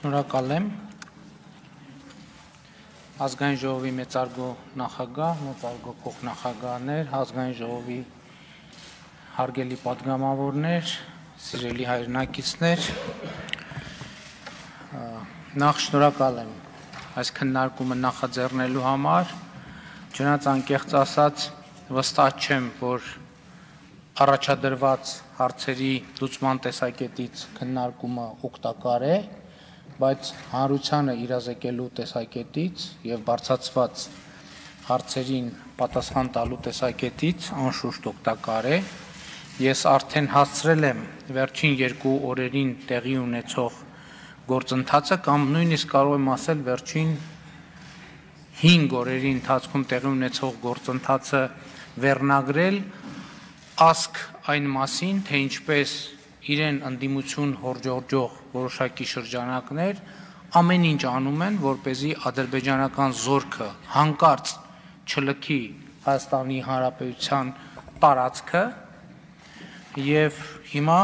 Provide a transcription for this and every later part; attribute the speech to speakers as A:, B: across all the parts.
A: Շնորհակալ եմ ազգային ժողովի մեծարգո նախագահ, մեծարգո փոխնախագահներ, ազգային ժողովի հարգելի падգամավորներ, սիրելի հայրենակիցներ, նախ շնորհակալ եմ այս քննարկումը նախաձեռնելու համար։ Չնայած անկեղծ ասած, վստահ չեմ, որ առաջադրված հարցերի լուծման տեսակետից քննարկումը օգտակար է, բայց հանրությանը իրազեկելու տեսակետից եւ բարձացված հարցերին պատասխան տալու տեսակետից անշուշտ օգտակար է։ Ես արդեն հասցրել եմ վերջին երկու օրերին տեղի ունեցող գործընթացը կամ նույնիսկ կարող եմ ասել վերջին 5 օրերի ընթացքում տեղի ունեցող գործընթացը վերնագրել ասկ այն մասին, թե ինչպես իրեն ընդդիմություն հորջորջող որոշակի շրջանակներ ամեն ինչ անում են, որ เป զի ադրբեջանական զորքը հանկարծ չլքի Հայաստանի Հանրապետության տարածքը եւ հիմա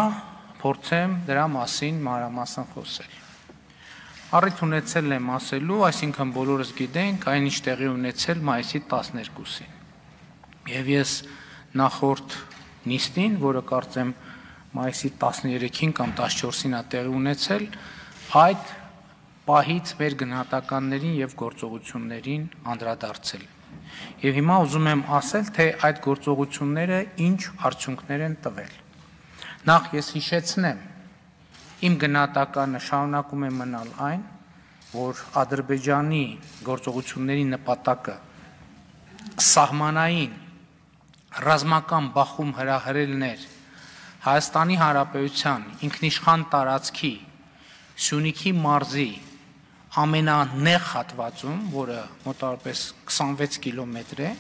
A: փորձեմ դրա մասին մանրամասն խոսել։ Առիթ ունեցել եմ ասելու, այսինքն բոլորս գիտենք այն ինչ տեղի ունեցել մայիսի 12-ին։ Եվ ես նախորդ նիստին, որը կարծեմ մայիսի 13-ին կամ 14-ին է տեղի ունեցել, այդ պահից մեր գնահատականներին եւ գործողություններին անդրադարձել է։ Եվ հիմա ուզում եմ ասել, թե այդ գործողությունները ինչ արդյունքներ են տվել։ Նախ ես հիշեցնեմ, իմ գնահատականը շարունակում է մնալ այն, որ Ադրբեջանի գործողությունների նպատակը սահմանային ռազմական բախում հրահրելն էր Հայաստանի Հանրապետության ինքնիշխան տարածքի Սյունիքի մարզի ամենանեղ հատվածում, որը մոտավորապես 26 կիլոմետր է,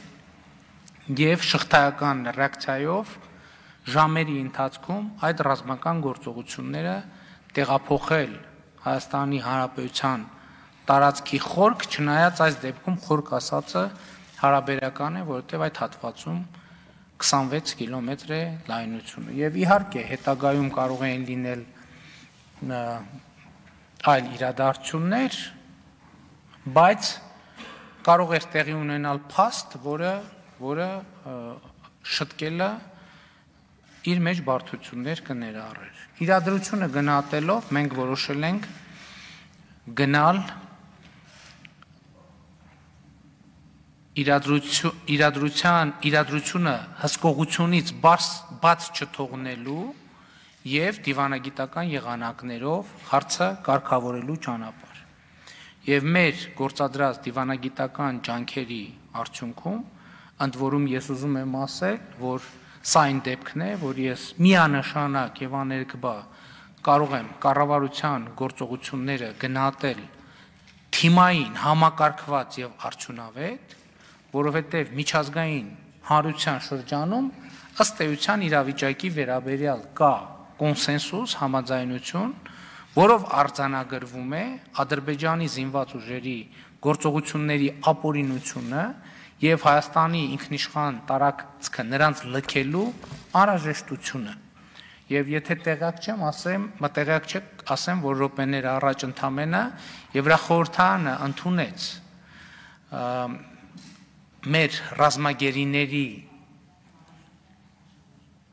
A: եւ շղթայական ռեակցիայով ժամերի ընթացքում այդ ռազմական գործողությունները տեղափոխել Հայաստանի Հանրապետության տարածքի խորք, չնայած այս դեպքում խորք ասածը հարաբերական է, որովհետև այդ հատվածում 26 կիլոմետր է լայնությունը եւ իհարկե հետագայում կարող են լինել այլ իրադարձություններ բայց կարող էր տեղի ունենալ փաստ, որը որը շտկելը իր մեջ բարդություններ կներառեր։ Իրադրությունը գնահատելով մենք որոշել ենք գնալ իրադրության իրադրությունը հսկողությունից բարձ բաց չթողնելու եւ դիվանագիտական եղանակներով հարցը կարգավորելու ճանապարհ։ Եվ մեր գործադրած դիվանագիտական ջանքերի արդյունքում ընդ որում ես ուզում եմ ասել, որ սա այն դեպքն է, որ ես միանշանակ եւ աներկբա կարող եմ կառավարության գործողությունները գնահատել թիմային համակարգված եւ արդյունավետ որովհետև միջազգային հանրության շրջանում ըստ էության իրավիճակի վերաբերյալ կա կոնսենսուս, համաձայնություն, որով արձանագրվում է Ադրբեջանի զինված ուժերի գործողությունների ապօրինությունը եւ Հայաստանի ինքնիշխան տարածքը նրանց լքելու անհրաժեշտությունը։ Եվ եթե տեղակ չեմ, ասեմ, մտեղակ չեք, ասեմ, որ րոպեներ առաջ ընդամենը Եվրախորհրդանը ընդունեց մեր ռազմագերիների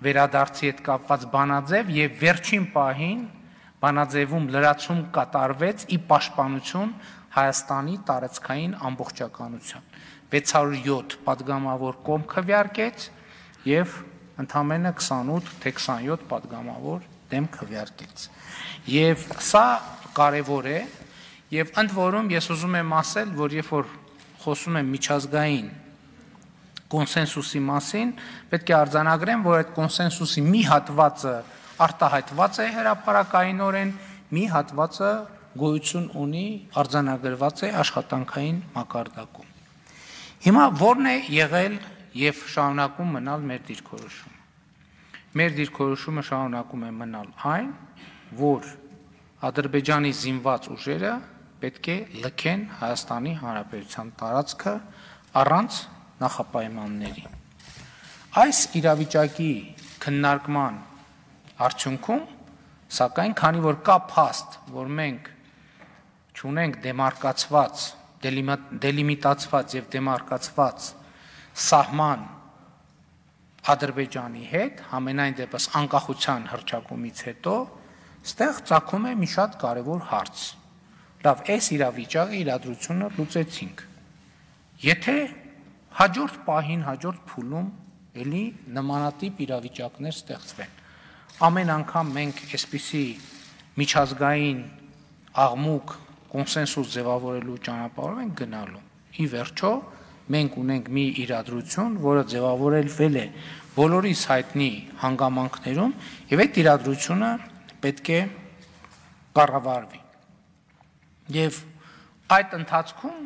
A: վերադարձի հետ կապված բանաձև եւ վերջին պահին բանաձևում լրացում կատարվեց ի պաշտպանություն Հայաստանի տարածքային ամբողջականության 607 падգամավոր կոմ քվյարկեց եւ ընդամենը 28 թե 27 падգամավոր դեմ քվյարկեց եւ սա կարեւոր է եւ ընդ որում ես ուզում եմ ասել որ երբ որ խոսում եմ միջազգային կոնսենսուսի մասին, պետք է արձանագրեմ, որ այդ կոնսենսուսի մի հատվածը արտահայտված է հրապարակայինորեն, մի հատվածը գոյություն ունի արձանագրված է աշխատանքային մակարդակում։ Հիմա ո՞րն է եղել եւ շարունակում մնալ մեր դիրքորոշումը։ Մեր դիրքորոշումը շարունակում է մնալ այն, որ Ադրբեջանի զինված ուժերը պետք է լքեն Հայաստանի Հանրապետության տարածքը առանց նախապայմանների։ Այս իրավիճակի քննարկման արդյունքում սակայն քանի որ կա փաստ, որ մենք ճունենք դեմարկացված, դելիմիտացված եւ դեմարկացված սահման Ադրբեջանի հետ, ամենայն դեպս անկախության հրճակումից հետո, ստեղ ցակում է մի շատ կարևոր հարց։ Լավ, այս իրավիճակը իրադրությունը լուծեցինք։ Եթե հաջորդ պահին, հաջորդ փուլում էլի նմանատիպ իրավիճակներ ստեղծվեն։ Ամեն անգամ մենք այսպիսի միջազգային աղմուկ կոնսենսուս ձևավորելու ճանապարհով ենք գնալու։ Ի վերջո մենք ունենք մի իրադրություն, որը ձևավորելվել է բոլորիս հայտնի հանգամանքներում եւ այդ իրադրությունը պետք է կառավարվի։ Եվ այդ ընթացքում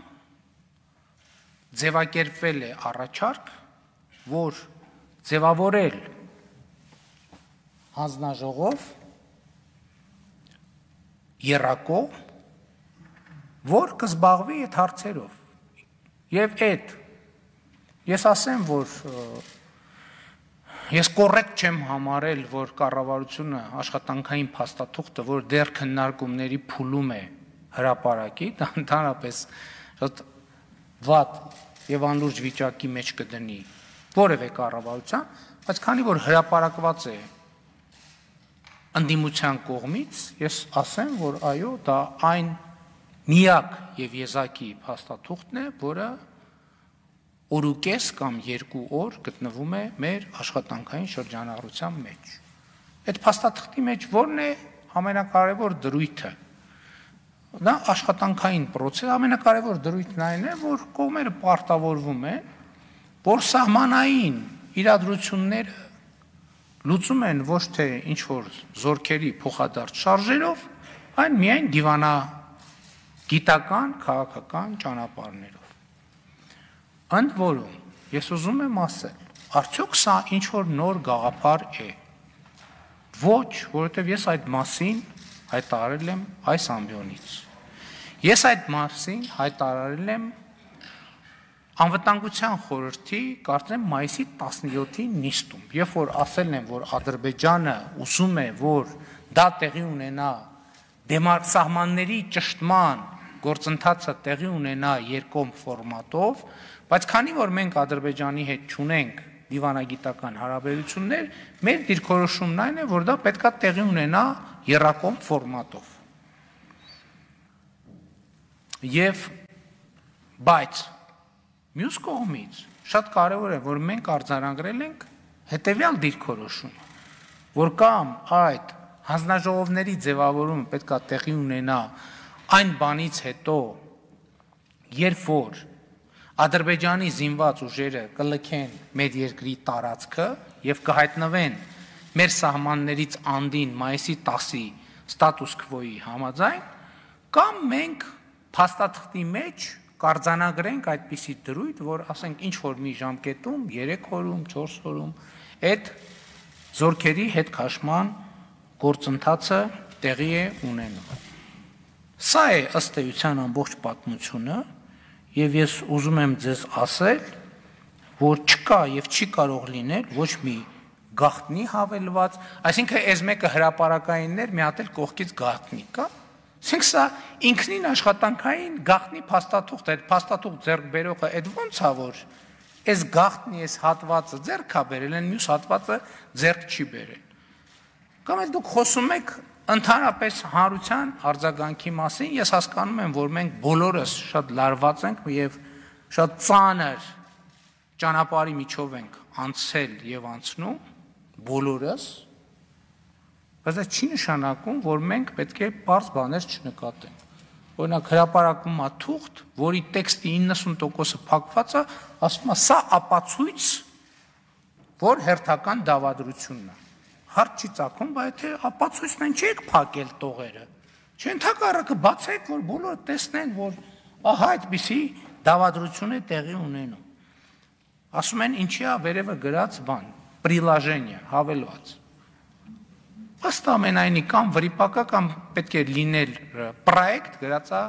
A: ձևակերպվել է առաջարկ, որ ձևավորել հանձնաժողով երակով, որ կզբաղվի այդ հարցերով։ Եվ այդ ես ասեմ, որ ես կոռեկտ չեմ համարել, որ կառավարությունը աշխատանքային փաստաթուղթը, որ դեռ քննարկումների փուլում է հրապարակի, դա ընդհանրապես շատ վատ եւ անլուրջ վիճակի մեջ կդնի որևէ կառավարության, բայց քանի որ հրաապարակված է անդիմության կողմից, ես ասեմ, որ այո, դա այն միակ եւ եզակի փաստաթուղթն է, որը օրուկես կամ երկու օր գտնվում է մեր աշխատանքային շրջանառության մեջ։ Այդ փաստաթղթի մեջ ո՞րն է ամենակարևոր դրույթը դա աշխատանքային process, ամենակարևոր դրույթն այն է, որ կողմերը պարտավորվում են, որ սահմանային իրադրությունները լուծում են ոչ թե ինչ որ զորքերի փոխադարձ շարժերով, այլ միայն դիվանա գիտական, քաղաքական ճանապարհներով։ Ընդ որում, ես ուզում եմ ասել, արդյոք սա ինչ որ նոր գաղափար է։ Ոչ, որովհետև ես այդ մասին հայտարարել եմ այս ամբիոնից։ Ես այդ մասին հայտարարել եմ անվտանգության խորհրդի կարծեմ մայիսի 17-ի նիստում, երբ որ ասել են, որ Ադրբեջանը ուսում է, որ դա տեղի ունենա դեմարսահմանների ճշտման գործընթացը տեղի ունենա երկում ֆորմատով, բայց քանի որ մենք Ադրբեջանի հետ ճունենք դիվանագիտական հարաբերություններ, մեր դիրքորոշումն այն է, որ դա պետքա տեղի ունենա երակոմ ֆորմատով։ Եվ բայց մյուս կողմից շատ կարևոր է, որ մենք արձանագրել ենք հետևյալ դիրքորոշումը, որ կամ այդ հանձնաժողովների ձևավորումը պետքա տեղի ունենա այն բանից հետո, երբ որ Ադրբեջանի զինված ուժերը կլքեն մեր երկրի տարածքը եւ կհայտնվեն մեր սահմաններից անդին մայիսի 10-ի ստատուս քվոյի համաձայն կամ մենք փաստաթղթի մեջ կարձանագրենք այդպիսի դրույթ, որ ասենք ինչ որ մի ժամկետում 3 օրում, 4 օրում այդ զորքերի հետ քաշման գործընթացը տեղի է ունենում։ Սա է ըստ էության ամբողջ պատմությունը, եւ ես ուզում եմ ձեզ ասել, որ չկա եւ չի կարող լինել ոչ մի գախտնի հավելված, այսինքն այս մեկը հրաապարակայիններ մի հատ էլ կողքից գախտնի կա։ Այսինքն սա ինքնին աշխատանքային գախտնի փաստաթուղթ է, այդ փաստաթուղթ ձեռք բերողը այդ ո՞նց է որ այս գախտնի այս հատվածը ձեռք է բերել, այն մյուս հատվածը ձեռք չի բերել։ Կամ էլ դուք խոսում եք ընդհանրապես հանրության արձագանքի մասին ես հասկանում եմ, որ մենք բոլորս շատ լարված ենք եւ շատ ծանր ճանապարհի միջով ենք անցել եւ անցնում բոլորս բայց դա չի նշանակում, որ մենք պետք է բարձ բաներ չնկատենք։ Օրինակ հրապարակվում է թուղթ, որի տեքստի 90%-ը փակված է, ասվում է, սա ապացույց, որ հերթական դավադրությունն է հարց չի ցակում, բայց թե ապացույցն են չեք փակել տողերը։ Չենթակառակը բացեք, որ բոլորը տեսնեն, որ ահա այդպիսի դավադրություն է տեղի ունենում։ Ասում են ինչի է վերևը գրած բան, приложение, հավելված։ Ըստ ամենայնի կամ վրիպակա կամ պետք է լինել պրոյեկտ գրածա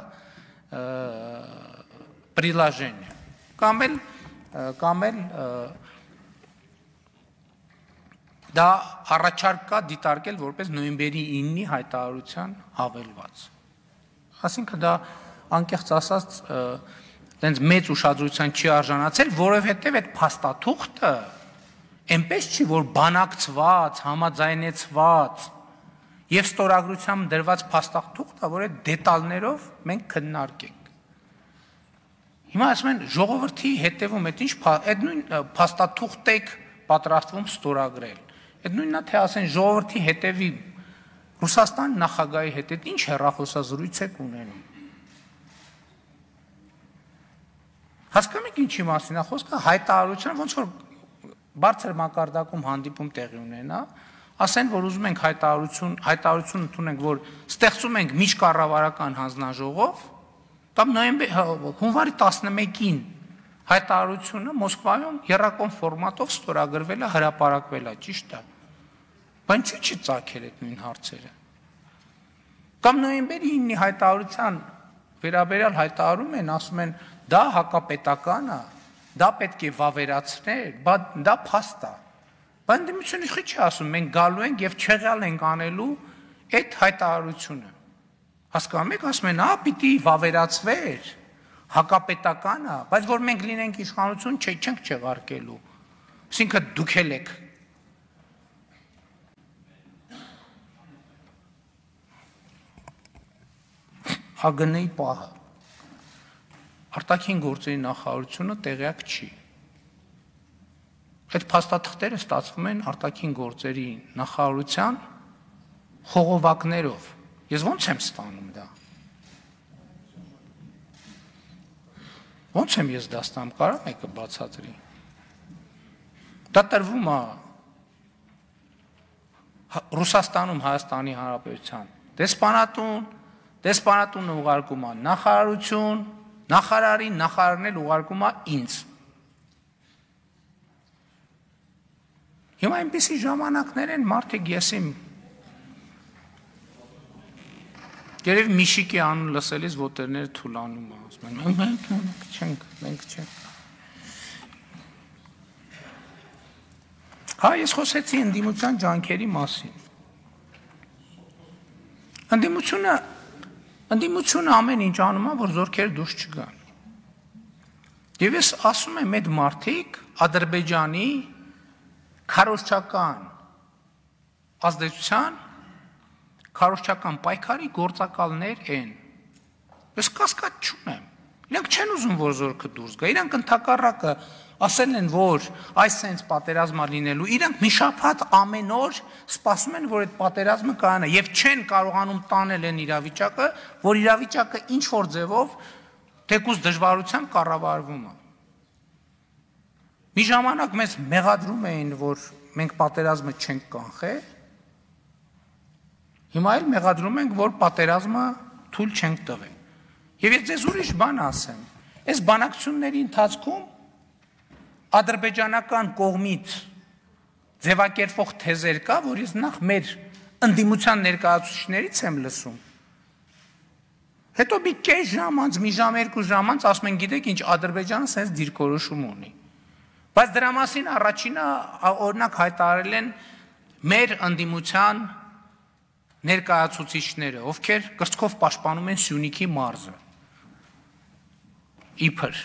A: приложение։ Կամ էլ կամ էլ և, Դա առաջարկ կա դիտարկել որպես նոյեմբերի 9-ի հայտարարության հավելված։ Այսինքն դա անկեղծ ասած տենց մեծ ուշադրության չի արժանացել, որովհետև այդ փաստաթուղթը այնպես չի, որ բանակցված, համաձայնեցված եւ ստորագրությամբ դրված փաստաթուղթը, որը դետալներով մենք քննարկենք։ Հիմա ասում են ժողովրդի հետևում այդ ինչ այդ նույն փաստաթուղթ եք պատրաստվում ստորագրել։ Այդ նույնն է թե ասեն ժողովրդի հետևի Ռուսաստան նախագահի հետ այդ ինչ հերախոսազրույց եք ունենում։ Հասկանում եք ինչի մասին է խոսքը, հայտարարության ոնց որ բարձր մակարդակում հանդիպում տեղի ունենա, ասեն, որ ուզում ենք հայտարարություն, հայտարարություն ընդունենք, որ ստեղծում ենք միջկառավարական հանձնաժողով, կամ նոյեմբեր հա, հունվարի 11-ին հայտարարությունը Մոսկվայում երրակոմ ֆորմատով ստորագրվել է, հրապարակվել է, ճիշտ է։ Բայց ինչու՞ չի ցակել այդ նույն հարցերը։ Կամ նոյեմբերի 9-ի հայտարարության վերաբերյալ հայտարարում են, ասում են, դա հակապետական է, դա պետք է վավերացնել, բայց դա փաստ է։ Բայց դեմությունը քիչ է ասում, մենք գալու ենք եւ չեղյալ ենք անելու այդ հայտարարությունը։ Հասկանու՞մ եք, ասում են, «Ա, պիտի վավերացվեր» հակապետականը, բայց որ մենք լինենք իշխանություն, չէ, չենք չեղարկելու։ Այսինքն դուք էլ եք հագնեի պահը։ Արտաքին գործերի նախարարությունը տեղյակ չի։ Այդ փաստաթղթերը ստացվում են արտաքին գործերի նախարարության խողովակներով։ Ես ո՞նց եմ ստանում դա։ Ոնց եմ ես դաստամ, կարա՞մ եկը բացատրի։ Դա տրվում է Ռուսաստանում Հայաստանի Հանրապետության դեսպանատուն, դեսպանատունը ուղարկում է նախարարություն, նախարարի նախարարն էլ ուղարկում է ինձ։ Հիմա այնպիսի ժամանակներ են մարդիկ ես իմ Երևի Միշիկի անուն լսելիս ոտերները թուլանում է, ասում են, մենք չենք, մենք չենք։ Հա, ես խոսեցի ընդդիմության ջանքերի մասին։ Ընդդիմությունը ընդդիմությունը ամեն ինչ անում է, որ զորքերը դուրս չգան։ Եվ ես ասում եմ այդ մարդիկ Ադրբեջանի քարոշչական ազդեցության քարոշչական պայքարի գործակալներ են։ Ես կասկած չունեմ։ Իրանք չեն ուզում, որ զորքը դուրս գա։ Իրանք ընդհակառակը ասել են, որ այս sense պատերազմա լինելու, իրանք մի շաբաթ ամեն օր սպասում են, որ այդ պատերազմը կանա եւ չեն կարողանում տանել այն իրավիճակը, որ իրավիճակը ինչ որ ձևով թեկուզ դժվարությամբ կառավարվում է։ Մի ժամանակ մեզ մեղադրում էին, որ մենք պատերազմը չենք կանխել, Հիմա էլ մեղադրում ենք, որ պատերազմը թույլ չենք տվել։ Եվ ես ձեզ ուրիշ բան ասեմ։ Այս բանակցությունների ընթացքում ադրբեջանական կողմից ձևակերպող թեզեր կա, որ ես նախ մեր ընդդիմության ներկայացուցիչներից եմ լսում։ Հետո մի կես ժամ անց, մի ժամ երկու ժամ անց ասում են, գիտեք, ինչ Ադրբեջանը sense դիրքորոշում ունի։ Բայց դրա մասին առաջինը օրինակ հայտարարել են մեր ընդդիմության ներկայացուցիչները, ովքեր կրծքով պաշտպանում են Սյունիքի մարզը։ Իբր։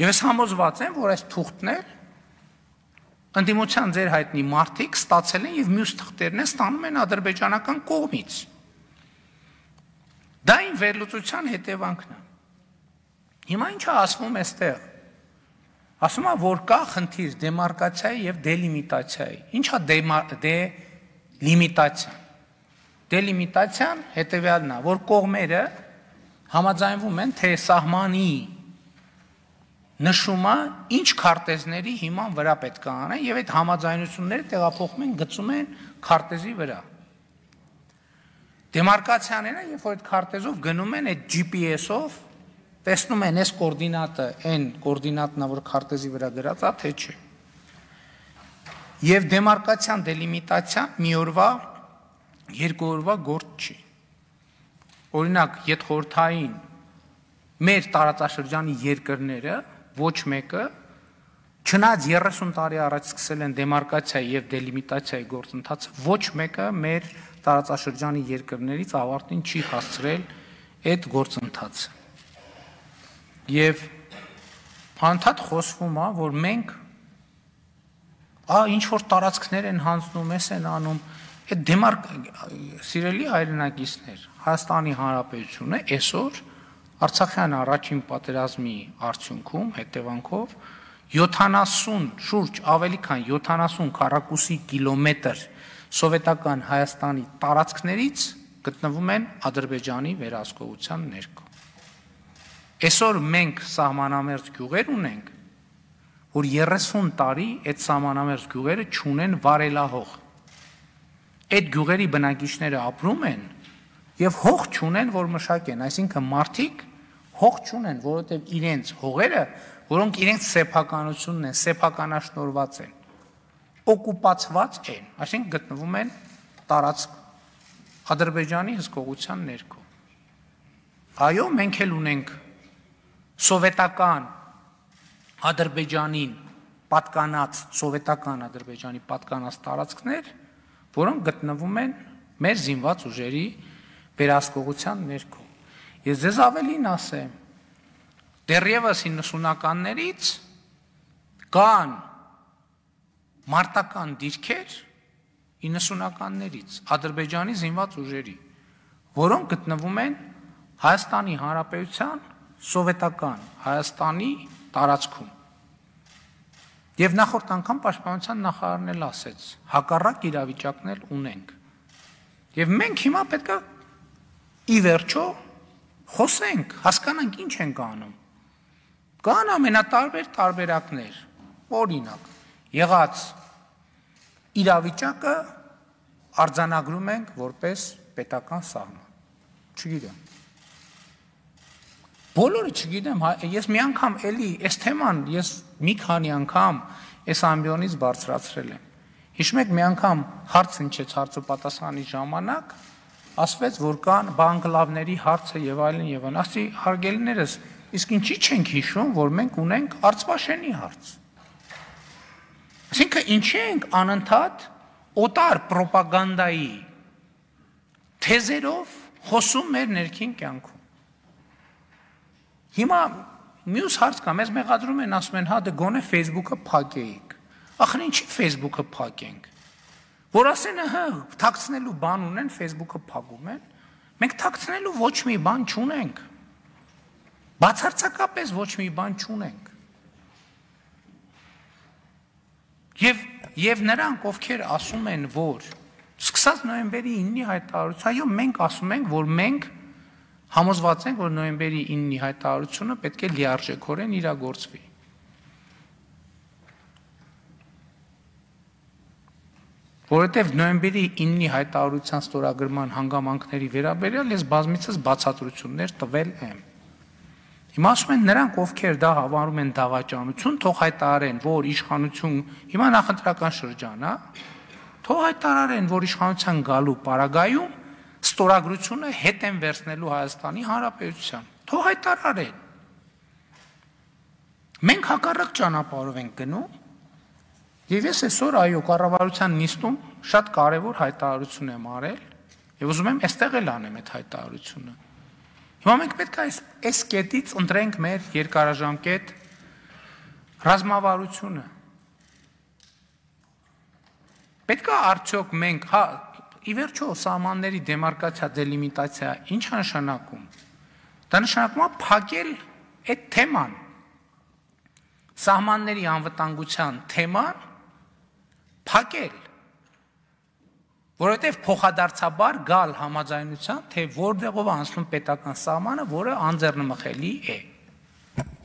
A: Եվ ես համոզված եմ, որ այս թուղթներ ընդդիմության ձեր հայտնի մարդիկ ստացել են եւ մյուս թղթերն են ստանում են ադրբեջանական կողմից։ Դա ին վերլուծության հետևանքն է։ Հիմա ինչա ասվում է այստեղ Ասում է, որ կա խնդիր դեմարկացիայի եւ դելիմիտացիայի։ Ինչա դե լիմիտացիա։ Դելիմիտացիան հետեւյալն է, որ կողմերը համաձայնվում են թե սահմանի նշումը ինչ քարտեզների հիման վրա պետք է անեն եւ այդ համաձայնությունները տեղափոխում են գծում են քարտեզի վրա։ Դեմարկացիաները, երբ որ այդ քարտեզով գնում են այդ GPS-ով տեսնում են այս կոորդինատը, այն կոորդինատն, որ քարտեզի վրա գրած է, թե չէ։ Եվ դեմարկացիան, դելիմիտացիա մի օրվա, երկու օրվա գործ չի։ Օրինակ, յետխորթային մեր տարածաշրջանի երկրները ոչ մեկը չնայած 30 տարի առաջ սկսել են դեմարկացիայի եւ դելիմիտացիայի գործընթացը, ոչ մեկը մեր տարածաշրջանի երկրներից ավարտին չի հասցրել այդ գործընթացը։ Եվ անդադ խոսվում է, որ մենք ա ինչ որ տարածքներ են հանձնում, էս են անում, այդ դեմարկ սիրելի հայրենակիցներ, Հայաստանի Հանրապետությունը այսօր Արցախյան առաջին պատերազմի արդյունքում հետևանքով 70 շուրջ ավելի քան 70 քառակուսի կիլոմետր սովետական Հայաստանի տարածքներից գտնվում են Ադրբեջանի վերահսկողության ներքո։ Այսօր մենք սահմանամերձ գյուղեր ունենք, որ 30 տարի այդ սահմանամերձ գյուղերը չունեն վարելահող։ Այդ գյուղերի բնակիչները ապրում են եւ հող չունեն, որ մշակեն, այսինքն մարդիկ հող չունեն, որովհետեւ իրենց հողերը, որոնք իրենց սեփականությունն են, սեփականաշնորված են, օկուպացված են, այսինքն գտնվում են տարածք Ադրբեջանի հսկողության ներքո։ Այո, մենք էլ ունենք սովետական Ադրբեջանին պատկանած սովետական Ադրբեջանի պատկանած տարածքներ, որոնք գտնվում են մեր զինված ուժերի վերահսկողության ներքո։ Ես ձեզ ավելին ասեմ, դեռևս 90-ականներից կան մարտական դիրքեր 90-ականներից Ադրբեջանի զինված ուժերի, որոնք գտնվում են Հայաստանի Հանրապետության սովետական Հայաստանի տարածքում։ Եվ նախորդ անգամ պաշտպանության նախարարն էլ ասեց, հակառակ իրավիճակն էլ ունենք։ Եվ մենք հիմա պետքա ի վերջո խոսենք, հասկանանք ինչ ենք անում։ Կան ամենատարբեր տարբերակներ։ Օրինակ, եղած իրավիճակը արձանագրում ենք որպես պետական սահման։ Չգիտեմ, Բոլորը չգիտեմ, հա, ես մի անգամ էլի այս թեման ես մի քանի անգամ այս ամբիոնից բարձրացրել եմ։ Հիշում եք մի անգամ հարց ինչեց հարցը պատասխանի ժամանակ ասվեց, որ կան բանգլավների հարցը եւ այլն եւ այլն։ Ասի հարգելիներս, իսկ ինչի չենք հիշում, որ մենք ունենք Արցվաշենի հարց։ Այսինքն ինչի ենք անընդհատ օտար ռոպագանդայի թեզերով խոսում մեր ներքին կյանքում։ Հիմա մյուս հարց կա, մեզ մեղադրում են, ասում են, հա դե գոնե Facebook-ը փակեիք։ Ախր ինչի Facebook-ը փակենք։ Որ ասեն, հա, թաքցնելու բան ունեն, Facebook-ը փակում են։ Մենք թաքցնելու ոչ մի բան չունենք։ Բացարձակապես ոչ մի բան չունենք։ Եվ եւ նրանք, ովքեր ասում են, որ սկսած նոյեմբերի 9-ի հայտարարություն, այո, մենք ասում ենք, որ մենք Համոզված ենք, որ նոյեմբերի 9-ի հայտարարությունը պետք է լիարժեքորեն իրագործվի։ Որովհետև նոյեմբերի 9-ի հայտարարության ստորագրման հանգամանքների վերաբերյալ ես բազմիցս բացատրություններ տվել եմ։ Հիմա ասում են նրանք, ովքեր դա հավանում են դավաճանություն, թող հայտարարեն, որ իշխանություն, հիմա նախընտրական շրջան է, հա, թող հայտարարեն, որ իշխանության գալու պարագայում ստորագրությունը հետ են վերցնելու Հայաստանի Հանրապետության։ Թող հայտարարեն։ Մենք հակառակ ճանապարհով ենք գնում։ Եվ ես այսօր այո կառավարության նիստում շատ կարևոր հայտարարություն եմ արել եւ ուզում եմ այստեղ էլ անեմ այդ հայտարարությունը։ Հիմա մենք պետք է այս այս կետից ընտրենք մեր երկարաժամկետ ռազմավարությունը։ Պետք է արդյոք մենք հա ի վերջո սահմանների դեմարկացիա, դելիմիտացիա ինչ է նշանակում։ Դա նշանակում է փակել այդ թեման։ Սահմանների անվտանգության թեման փակել։ Որովհետև փոխադարձաբար գալ համաձայնության, թե որտեղով անցնում պետական սահմանը, որը անձեռնմխելի է։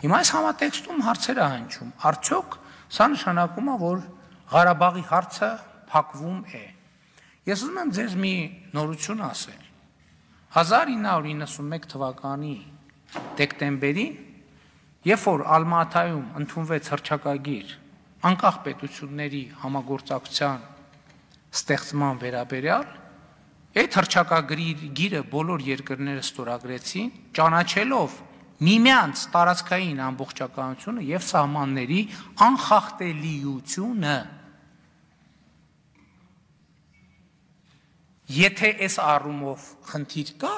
A: Հիմա այս համատեքստում հարցեր է հնչում։ Արդյոք սա նշանակում է, որ Ղարաբաղի հարցը փակվում է։ Ես ուզում եմ ձեզ մի նորություն ասել։ 1991 թվականի դեկտեմբերին, երբ որ Ալմատայում ընդունվեց հրճակագիր անկախ պետությունների համագործակցության ստեղծման վերաբերյալ, այդ հրճակագիրը բոլոր երկրները ստորագրեցին, ճանաչելով միմյանց տարածքային ամբողջականությունը եւ սահմանների անխախտելիությունը։ Եթե այս առումով խնդիր կա,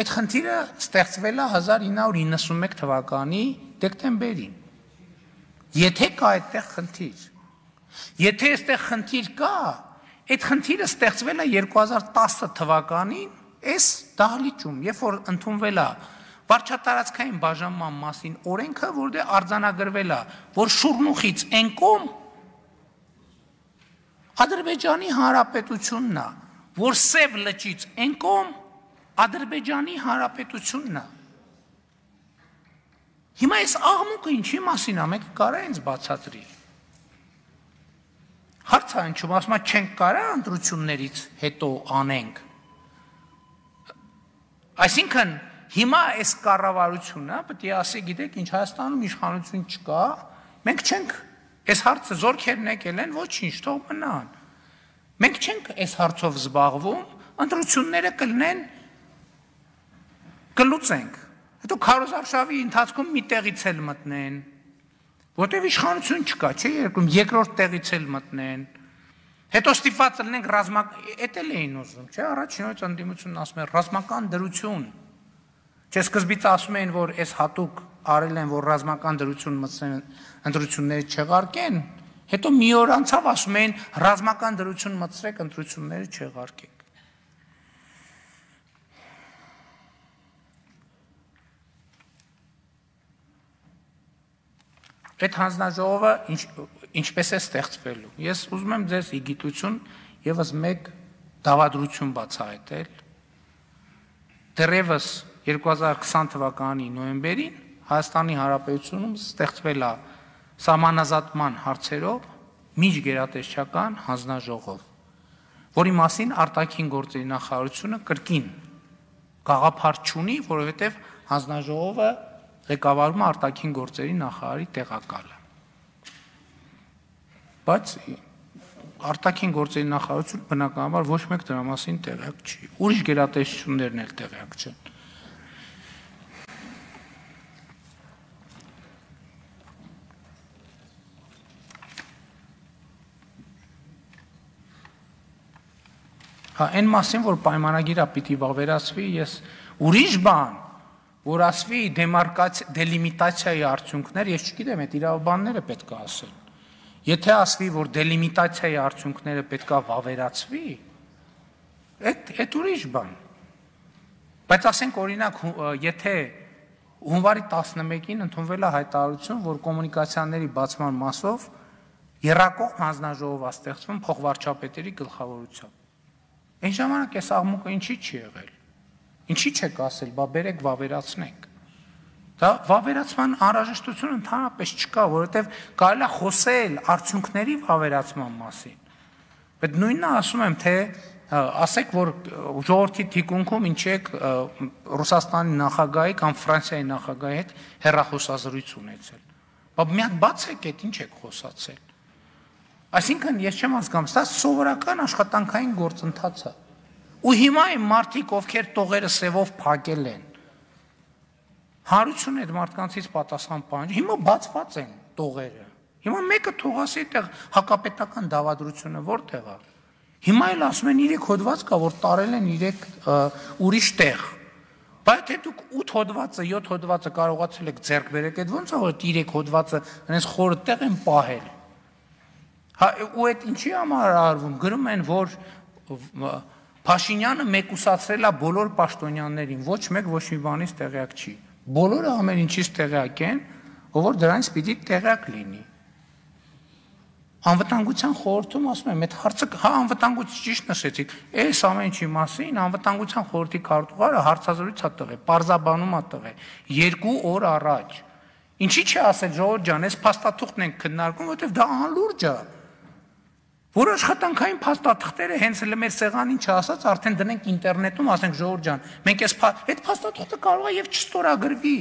A: այդ խնդիրը ստեղծվել է 1991 թվականի դեկտեմբերին։ Եթե կա այդտեղ խնդիր, եթե այստեղ խնդիր կա, այդ խնդիրը ստեղծվել է 2010 թվականին այս դահլիճում, երբ որ ընդունվել է վարչատարածքային բաժանման մասին օրենքը, որտեղ արձանագրվել է, որ շուրնուխից ենկոմ Ադրբեջանի հանրապետությունն է, որ Սև լճից են կոմ Ադրբեջանի Հանրապետությունն է։ Հիմա այս աղմուկը ինչի մասին է, մեկը կարա ինձ բացատրի։ Հարցը ինչու՞մ ասում է չենք կարա ընտրություններից հետո անենք։ Այսինքն հիմա այս կառավարությունը պետք է ասի, գիտեք, ինչ Հայաստանում իշխանություն չկա, մենք չենք այս հարցը զորքերն եկել են, ոչինչ, թող մնան։ Մենք չենք այս հարցով զբաղվում, ընտրությունները կլնեն կլուծենք։ Հետո քարոզարշավի ընթացքում մի տեղից էլ մտնեն։ Որտեւ իշխանություն չկա, չէ՞, երկում երկրորդ տեղից էլ մտնեն։ Հետո ստիպված լինենք ռազմակ, էդ էլ էին ուզում, չէ՞, առաջինոց ընդդիմությունն ասում էր ռազմական դրություն։ Չէ, սկզբից ասում էին, որ այս հատուկ արել են, որ ռազմական դրություն մտցնեն, ընդրությունները չեղարկեն, Հետո մի օր անցավ ասում էին ռազմական դրություն մտցրեք, ընտրությունները չեղարկեք։ Այդ հանձնաժողովը ինչ, ինչպես է ստեղծվելու։ Ես ուզում եմ ձեզ իգիտություն եւս մեկ դավադրություն բացահայտել։ Դեռևս 2020 թվականի նոյեմբերին Հայաստանի Հանրապետությունում ստեղծվել է սահմանազատման հարցերով միջգերատեսչական հանձնաժողով, որի մասին արտաքին գործերի նախարարությունը կրկին գաղափար չունի, որովհետև հանձնաժողովը ղեկավարում է արտաքին գործերի նախարարի տեղակալը։ Բայց արտաքին գործերի նախարարությունը բնականաբար ոչ մեկ դրա մասին տեղյակ չի։ Ուրիշ գերատեսչություններն էլ տեղյակ չեն։ Հա, այն մասին, որ պայմանագիրը պիտի վավերացվի, ես ուրիշ բան, որ ասվի դեմարկացիա, դելիմիտացիայի արդյունքներ, ես չգիտեմ, այդ իրավաբանները պետք է ասեն։ Եթե ասվի, որ դելիմիտացիայի արդյունքները պետք է վավերացվի, այդ այդ ուրիշ բան։ Բայց ասենք օրինակ, եթե հունվարի 11-ին ընդունվել է հայտարարություն, որ կոմունիկացիաների բացման մասով երրակողմ հանձնաժողով է ստեղծվում փոխվարչապետերի գլխավորությամբ։ Այն ժամանակ այս աղմուկը ինչի՞ չի եղել։ Ինչի՞ չեք ասել, բա բերեք վավերացնենք։ Դա վավերացման անհրաժեշտություն ընդհանրապես չկա, որովհետև կարելի է խոսել արդյունքների վավերացման մասին։ Բայց նույնն է ասում եմ, թե ասեք, որ ժողովրդի թիկունքում ինչ եք Ռուսաստանի նախագահի կամ Ֆրանսիայի նախագահի հետ հերախոսազրույց ունեցել։ Բա մի հատ բացեք այդ ինչ եք խոսացել։ Այսինքն ես չեմ հասկանում, սա սովորական աշխատանքային գործընթաց է։ Ու հիմա այն մարդիկ, ովքեր տողերը սևով փակել են, հարություն այդ մարդկանցից պատասխան պահանջ, հիմա բացված են տողերը։ Հիմա մեկը թողասի այդտեղ հակապետական դավադրությունը որտեղ է։ Հիմա էլ ասում են 3 հոդված կա, որ տարել են 3 ուրիշ տեղ։ Բայց թե դուք 8 հոդվածը, 7 հոդվածը կարողացել եք ձեռք բերեք, այդ ո՞նց է որ 3 հոդվածը այնպես խորը տեղ են պահել։ Հա ու այդ ինչի համար արվում։ Գրում են, որ Փաշինյանը մեկուսացրել է բոլոր պաշտոնյաներին, ոչ մեկ ոչ մի բանից տեղյակ չի։ Բոլորը ամեն ինչից տեղյակ են, որ դրանից պիտի տեղյակ լինի։ Անվտանգության խորհրդում ասում եմ, այդ հարցը հա անվտանգություն ճիշտ նշեցիք։ Այս ամեն ինչի մասին անվտանգության խորհրդի քարտուղարը հարցազրույց է տվել, պարզաբանում է տվել 2 օր առաջ։ Ինչի՞ չի ասել ժողովուրդ ջան, այս փաստաթուղթն ենք քննարկում, որովհետև դա անլուրջ է։ դա Որ աշխատանքային փաստաթղթերը հենց էլ մեր սեղանին չհասած արդեն դնենք ինտերնետում, ասենք Ժողովուրդ ջան, մենք այս այդ փաստաթղթը կարող է եւ չստորագրվի։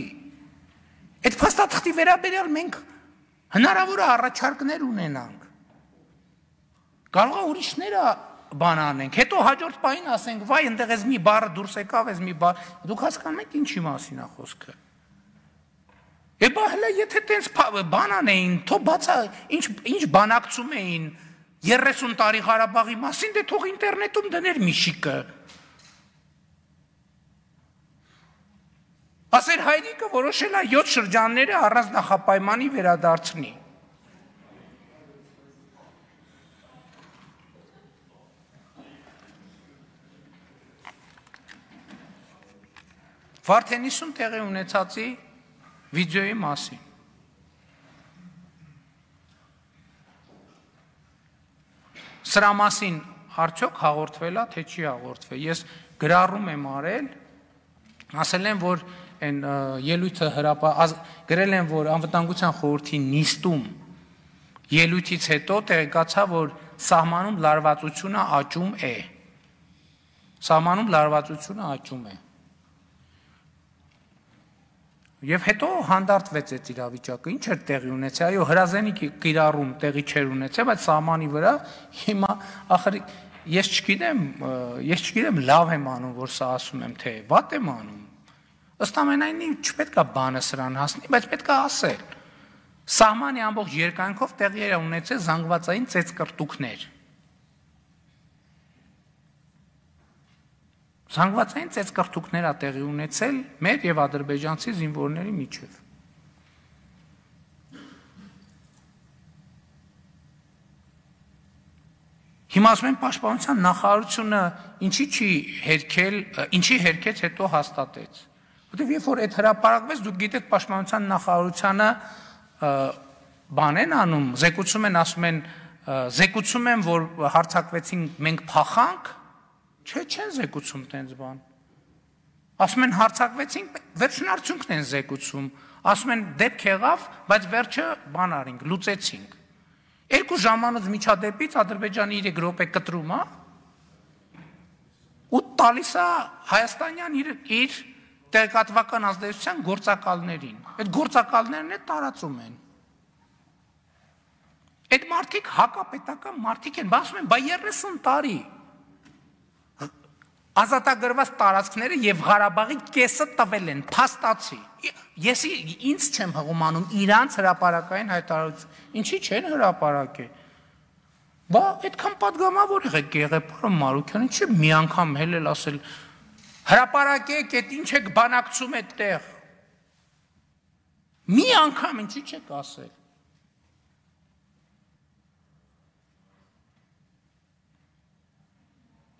A: Այդ փաստաթղթի վերաբերյալ մենք հնարավոր է առաջարկներ ունենանք։ Կարող է ուրիշները բան անենք։ Հետո հաջորդ պահին ասենք, վայ, այնտեղ էս մի բառը դուրս եկավ, էս մի բառ։ Դուք հասկանում եք ինչի մասին է խոսքը։ Եբա հələ եթե տենց բան անեին, թո բացա, ինչ ինչ բանակցում էին, ինչ, ինչ 30 տարի Ղարաբաղի մասին դե թող ինտերնետում դներ Միշիկը։ Ասեր հայրիկը որոշել է 7 շրջանները առանց նախապայմանի վերադարձնի։ Վարդենիսում տեղի ունեցածի վիդեոյի մասին Սրա մասին արդյոք հաղորդվելա, թե չի հաղորդվել։ Ես գրառում եմ արել, ասել եմ, որ այն ելույթը հրապա գրել են որ անվտանգության խորհրդի նիստում ելույթից հետո տեղեկացա որ սահմանում լարվածությունը աճում է սահմանում լարվածությունը աճում է Եվ հետո հանդարտվեց այդ իրավիճակը, ինչ էր տեղի ունեցել, այո, հրազենի կիրառում տեղի չեր ունեցել, բայց սահմանի վրա հիմա ախր ես չգիտեմ, ես չգիտեմ լավ եմ անում, որ սա ասում եմ, թե վատ եմ անում։ Ըստ ամենայնի չպետք է բանը սրան հասնի, բայց պետք է ասել։ Սահմանի ամբողջ երկայնքով տեղի էր ունեցել զանգվածային ծեծկրտուկներ։ Զանգվածային ծեցկրթուկներ ա տեղի ունեցել մեր եւ ադրբեջանցի զինվորների միջև։ Հիմա ասում են պաշտպանության նախարարությունը ինչի չի հերքել, ինչի հերքեց հետո հաստատեց։ Որտեւ երբ որ այդ հրաապարակվեց, դուք գիտեք պաշտպանության նախարարությունը բան են անում, զեկուցում են, ասում են, զեկուցում են, որ հարցակվեցին մենք փախանք, Չէ, չեն զեկուցում տենց բան։ Ասում են հարցակվեցինք, վերջնարդյունքն են զեկուցում։ Ասում են դեպք եղավ, բայց վերջը բան արինք, լուծեցինք։ Երկու ժամանոց միջադեպից Ադրբեջանի 3 րոպե կտրում է։ հա։ Ու տալիս է Հայաստանյան իր իր տեղեկատվական ազդեցության գործակալներին։ Այդ գործակալներն է տարածում են։ Այդ մարդիկ հակապետական մարդիկ են, ասում են, բա 30 տարի ազատագրված տարածքները եւ Ղարաբաղի կեսը տվել են փաստացի։ Ես ինձ չեմ հղումանում իրանց հրաապարակային հայտարարություն։ Ինչի՞ չեն հրաապարակել։ Բա այդքան падգամավոր եղեք Եղեբարը Մարուկյանը չի մի անգամ հելել ասել հրաապարակեք այդ ինչ եք բանակցում այդտեղ։ Մի անգամ ինչի՞ չեք ասել։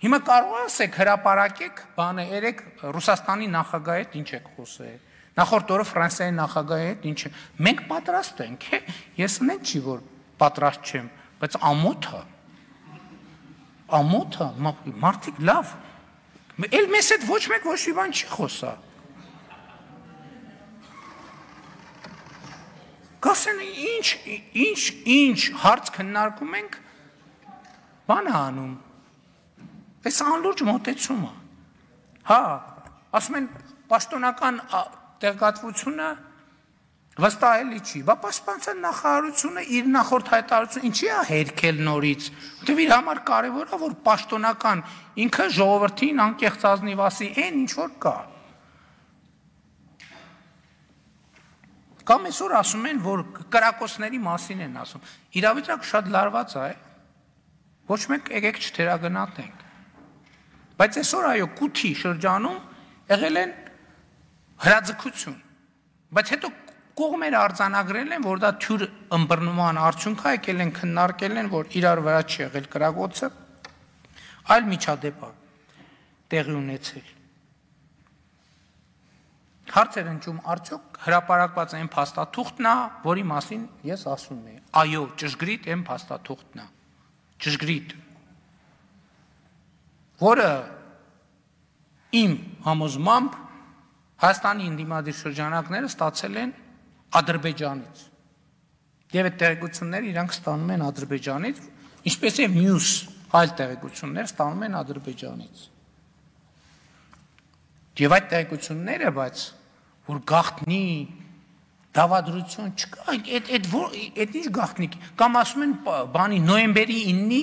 A: Հիմա կարող ասեք հրաապարակեք, բանը երեք Ռուսաստանի նախագահի հետ ինչ եք խոսել։ Նախորդ օրը Ֆրանսիայի նախագահի հետ ինչ։ Մենք պատրաստ ենք, հե։ Ես նեն չի որ պատրաստ չեմ, բայց ամոթա։ Ամոթա, մարդիկ լավ։ Էլ մեզ հետ ոչ մեկ ոչ մի բան չի խոսա։ Կասեն ինչ ինչ ինչ հարց քննարկում ենք։ Բան անում Այս անլուրջ մոտեցումը։ Հա, ասում են պաշտոնական տեղեկատվությունը վստահելի չի։ Բա պաշտպանության նախարարությունը իր նախորդ հայտարարությունը ինչի է հերքել նորից, որտեղ իր համար կարևոր է որ պաշտոնական ինքը ժողովրդին անկեղծ ազնիվասի այն ինչ որ կա։ Կամ այսօր ասում են, որ կրակոցների մասին են ասում։ Իրավիճակը շատ լարված է, ոչ մեկ եկեք չթերագնահատենք։ Բայց այսօր այո կութի շրջանում եղել են հրաձգություն։ Բայց հետո կողմերը արձանագրել են, որ դա թյուր ըմբռնման արդյունք է, եկել են քննարկել են, որ իրար վրա չի եղել կրակոցը, այլ միջադեպ է տեղի ունեցել։ Հարցեր ընճում արդյոք հրապարակված այն փաստաթուղթն է, որի մասին ես ասում եմ։ Այո, ճշգրիտ այն փաստաթուղթն է։ Ճշգրիտ որը իմ համոզմամբ Հայաստանի ինդիմադիր շրջանակները ստացել են Ադրբեջանից։ Եվ այդ տեղեկությունները իրանք ստանում են Ադրբեջանից, ինչպես եւ մյուս այլ տեղեկություններ ստանում են Ադրբեջանից։ Եվ այդ տեղեկությունները, բայց որ գախտնի դավադրություն չկա, այդ այդ այդ ինչ գախտնի, կամ ասում են բանի նոյեմբերի 9-ի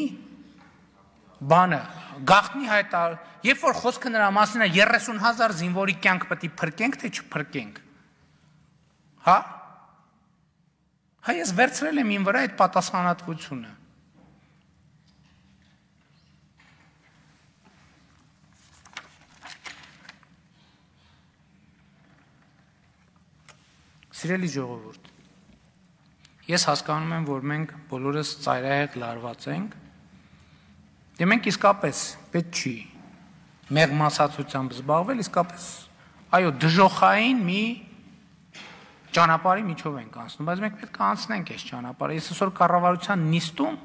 A: բանը գախտնի հայտար, երբ որ խոսքը նրա մասին է 30000 զինվորի կյանք պետք է փրկենք թե չփրկենք։ Հա? Հա ես վերցրել եմ ին վրա այդ պատասխանատվությունը։ Սիրելի ժողովուրդ, ես հասկանում եմ, որ մենք բոլորս ծայրահեղ լարված ենք Դե մենք իսկապես պետք չի մեղմասացությամբ զբաղվել, իսկապես այո, դժոխային մի ճանապարհի միջով ենք անցնում, բայց մենք պետք է անցնենք այս ճանապարհը։ Ես այսօր կառավարության նիստում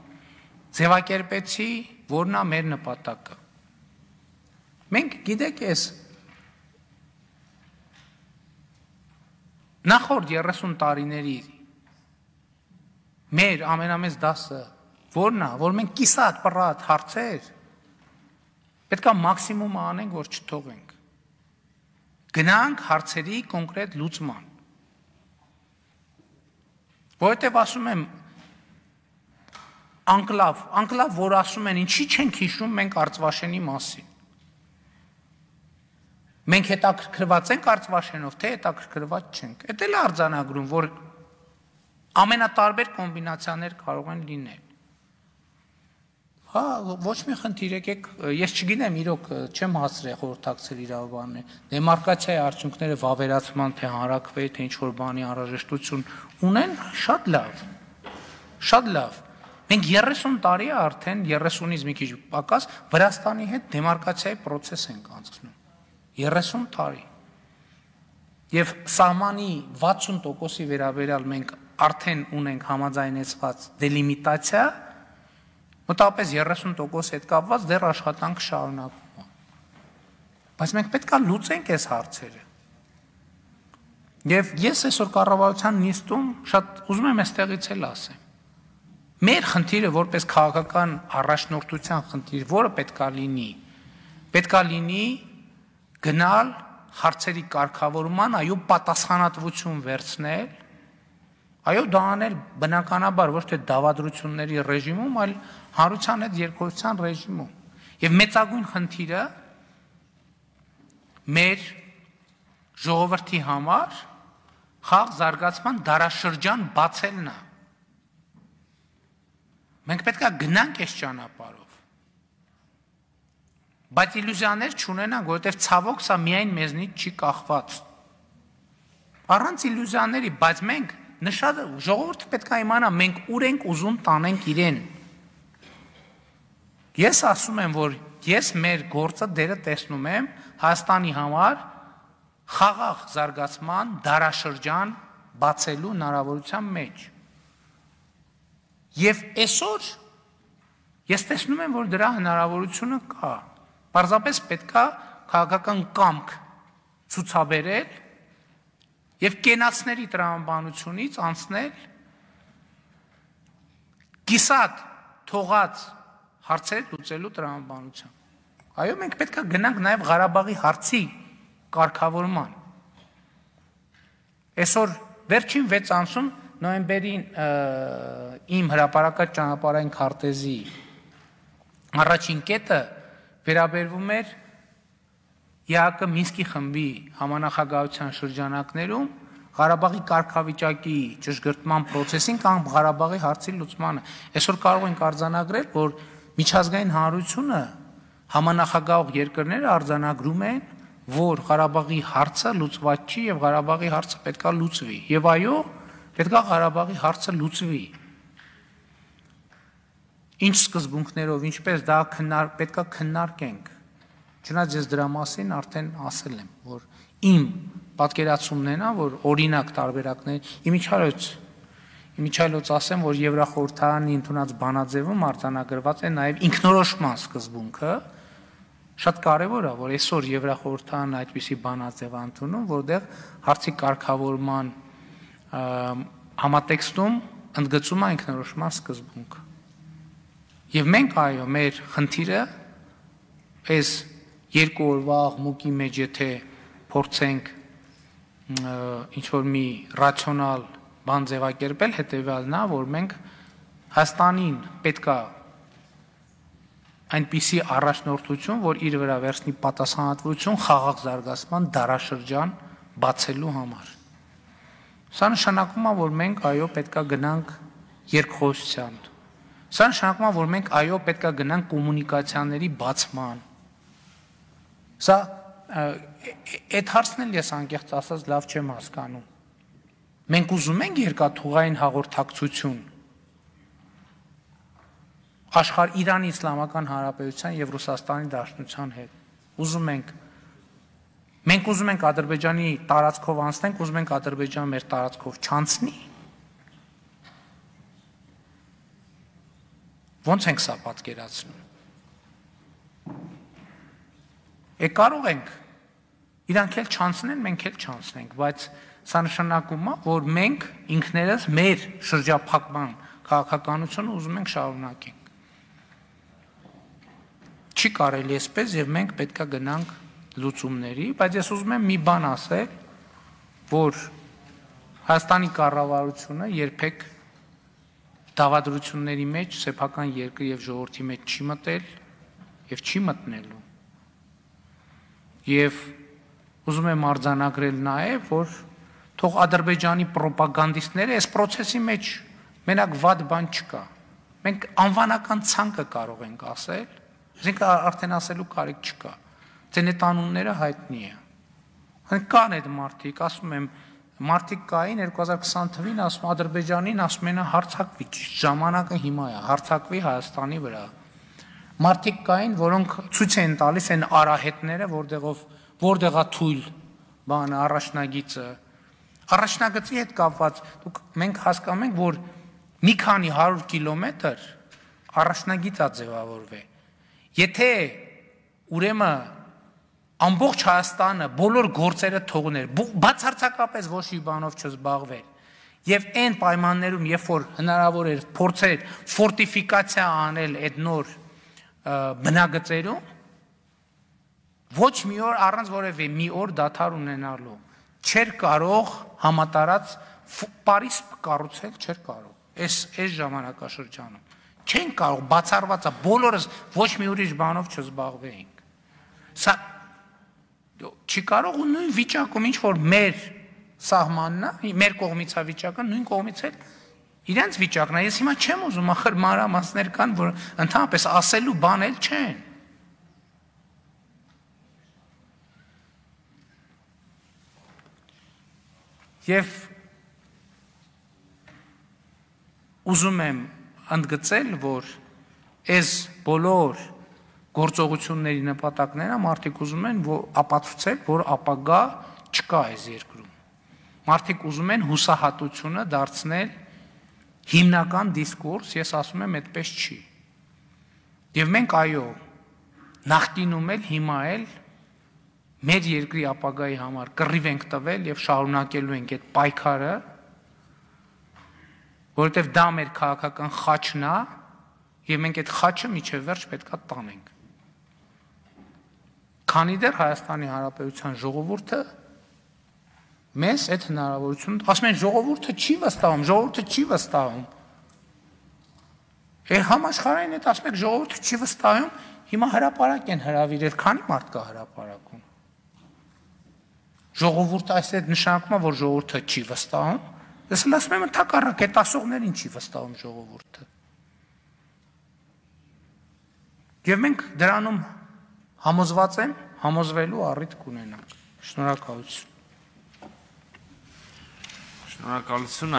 A: ձևակերպեցի, որն է մեր նպատակը։ Մենք գիտեք այս նախորդ 30 տարիների մեր ամենամեծ դասը Որն է, որ մենք կիսատ պրատ հարցեր պետքա մաքսիմումը անենք, որ չթողենք։ Գնանք հարցերի կոնկրետ լուծման։ Որովհետև ասում եմ անկլավ, անկլավ, որ ասում են, ինչի չենք հիշում մենք Արծվաշենի մասին։ Մենք հետաքրքրված ենք Արծվաշենով, թե հետաքրքրված չենք։ Էդ էլ արձանագրում, որ ամենատարբեր կոմբինացիաներ կարող են լինել։ Հա, ոչ մի խնդիր եկեք, ես չգինեմ իրոք չեմ հասցրել խորհրդակցել իրավաբաններ։ Դեմարկացիայի արդյունքները վավերացման թե հանրակրվեի թե ինչ որ բանի անհրաժեշտություն ունեն, շատ լավ։ Շատ լավ։ Մենք 30 տարի է արդեն 30-ից մի քիչ պակաս Վրաստանի հետ դեմարկացիայի process ենք անցնում։ 30 տարի։ Եվ սահմանի 60%-ի վերաբերյալ մենք արդեն ունենք համաձայնեցված դելիմիտացիա, մոտավորապես 30% հետ կապված դեռ աշխատանք շարունակվում է։ Բայց մենք պետքա լուծենք այս հարցերը։ Եվ ես այսօր կառավարության նիստում շատ ուզում եմ այստեղից էլ ասեմ։ Մեր խնդիրը որպես քաղաքական առաջնորդության խնդիր, որը պետքա լինի, պետքա լինի գնալ հարցերի կարգավորման, այո, պատասխանատվություն վերցնել Այո, դա անել բնականաբար ոչ թե դավադրությունների ռեժիմում, այլ հարության հետ երկխոսության ռեժիմում։ Եվ մեծագույն խնդիրը մեր ժողովրդի համար խաղ զարգացման դարաշրջան բացելն է։ Մենք պետք է գնանք այս ճանապարհով։ Բայց իլյուզիաներ չունենանք, որովհետև ցավոք սա միայն մեզնից չի կախված։ Առանց իլյուզիաների, բայց մենք նշած ժողովուրդը պետք է իմանա մենք ուր ենք ուզում տանենք իրեն։ Ես ասում եմ, որ ես մեր գործը դերը տեսնում եմ Հայաստանի համար խաղաղ զարգացման դարաշրջան բացելու հնարավորության մեջ։ Եվ այսօր ես տեսնում եմ, որ դրա հնարավորությունը կա։ Պարզապես պետքա քաղաքական կամք ցուցաբերել եւ կենացների տրամաբանությունից անցնել կիսատ թողած հարցեր լուծելու տրամաբանության։ Այո, մենք պետքա գնանք նաև Ղարաբաղի հարցի կարգավորման։ Այսօր վերջին 6 ամսում նոյեմբերին իմ հրապարակած ճանապարհային քարտեզի առաջին կետը վերաբերվում էր ԵԱԿ-ը Մինսկի խմբի համանախագահության շրջանակներում Ղարաբաղի կարգավիճակի ճշգրտման process-ին կամ Ղարաբաղի հարցի լուծմանը այսօր կարող ենք արձանագրել, որ միջազգային հանրությունը համանախագահող երկրները արձանագրում են, որ Ղարաբաղի հարցը լուծված չի եւ Ղարաբաղի հարցը պետքա լուծվի։ Եվ այո, պետքա Ղարաբաղի հարցը լուծվի ինչ սկզբունքներով, ինչպես դա քննար, պետքա քննարկենք։ Չնայած ես դրա մասին արդեն ասել եմ, որ իմ պատկերացումն ենա, որ օրինակ տարբերակներ իմիջալոց իմիջալոց ասեմ, որ Եվրախորհրդարանի ընդունած բանաձևում արձանագրված է նաև ինքնորոշման սկզբունքը, շատ կարևոր է որ այսօր Եվրախորհրդանն այդպիսի բանաձև ընդունում որտեղ հարցի կարգավորման համատեքստում ընդգծում է ինքնորոշման սկզբունք եւ մենք այո մեր խնդիրը այս երկու օրվա աղմուկի մեջ եթե փորձենք ինչ որ մի ռացիոնալ բան ձևակերպել, հետեւյալն է, որ մենք Հայաստանին պետքա այնպիսի առաջնորդություն, որ իր վրա վերցնի պատասխանատվություն խաղաղ զարգացման դարաշրջան բացելու համար։ Սա նշանակում է, որ մենք այո պետքա գնանք երկխոսության։ Սա նշանակում է, որ մենք այո պետքա գնանք կոմունիկացիաների բացման, Սա այդ հարցն էլ ես անկեղծ ասած լավ չեմ հասկանում։ Մենք ուզում ենք երկաթուղային հաղորդակցություն աշխարհ Իրանի Իսլամական Հանրապետության եւ Ռուսաստանի Դաշնության հետ։ Ուզում ենք մենք ուզում ենք Ադրբեջանի տարածքով անցնենք, ուզում ենք Ադրբեջանը մեր տարածքով չանցնի։ Ոնց ենք սա պատկերացնում։ է կարող ենք իրանք էլ չանցնեն, մենք էլ չանցնենք, բայց սա նշանակում է, որ մենք ինքներս մեր շրջափակման քաղաքականությունը ուզում ենք շարունակենք։ Չի կարելի այսպես եւ մենք պետքա գնանք լուծումների, բայց ես ուզում եմ մի բան ասել, որ Հայաստանի կառավարությունը երբեք դավադրությունների մեջ սեփական երկրի եւ ժողովրդի մեջ չի մտել եւ չի մտնելու Եվ ուզում եմ արձանագրել նաև, որ թող Ադրբեջանի ռոպագանդիստները այս process-ի մեջ մենակ ված բան չկա։ Մենք անվանական ցանկը կարող ենք ասել, այսինքն արդեն ասելու կարիք չկա։ Ձեն այդ անունները հայտնի է։ Այն կան այդ մարդիկ, ասում եմ, մարդիկ կային 2020 թվին, ասում Ադրբեջանին ասում են հարցակվի, ժամանակը հիմա է, հարցակվի Հայաստանի վրա մարդիկ կային, որոնք ցույց էին տալիս այն արահետները, որտեղով որտեղա թույլ բանը առաջնագիծը։ Առաջնագծի հետ կապված դուք մենք հասկանում ենք, որ մի քանի 100 կիլոմետր առաջնագիծ է ձևավորվել։ Եթե ուրեմն ամբողջ Հայաստանը բոլոր գործերը թողներ, բացարձակապես ոչ մի բանով չզբաղվեր։ Եվ այն պայմաններում, երբ որ հնարավոր էր փորձեր ֆորտիֆիկացիա անել այդ նոր մնագծերում ոչ մի օր առանց որևէ մի օր դաթար ունենալու չեր կարող համատարած Փարիզ կառուցել չեր կարող այս այս ժամանակաշրջանում չեն կարող բացառվածա բոլորս ոչ մի ուրիշ բանով չզբաղվեինք սա չի կարող ու նույն վիճակում ինչ որ մեր սահմանն է մեր կողմից է վիճակը նույն կողմից էլ իրենց վիճակն է, ես հիմա չեմ ուզում, ախր մանրամասներ կան, որ ընդհանրապես ասելու բան էլ չեն։ Եվ ուզում եմ ընդգծել, որ այս բոլոր գործողությունների նպատակները մարդիկ ուզում են որ ապացուցել, որ ապագա չկա այս երկրում։ Մարդիկ ուզում են հուսահատությունը դարձնել հիմնական դիսկուրս, ես ասում եմ, այդպես չի։ Եվ մենք այո, նախկինում էլ, հիմա էլ մեր երկրի ապագայի համար կռիվ ենք տվել եւ շարունակելու ենք այդ պայքարը, որովհետեւ դա մեր քաղաքական խաչն է եւ մենք այդ խաչը միջև վերջ պետքա տանենք։ Քանի դեռ Հայաստանի Հանրապետության ժողովուրդը մեզ այդ հնարավորությունը ասում են ժողովուրդը չի վստահում, ժողովուրդը չի վստահում։ Էր համաշխարհային այդ ասում եք ժողովուրդը չի վստահում, հիմա հրաապարակ են հրավիրել, քանի մարդ կա հրաապարակում։ Ժողովուրդը այս այդ նշանակումա, որ ժողովուրդը չի վստահում։ Ես էլ ասում եմ ընդհակառակ, այդ ասողներին չի վստահում ժողովուրդը։ Եվ մենք դրանում համոզված են, համոզվելու առիթ կունենանք։ Շնորհակալություն։ Շնորհակալություն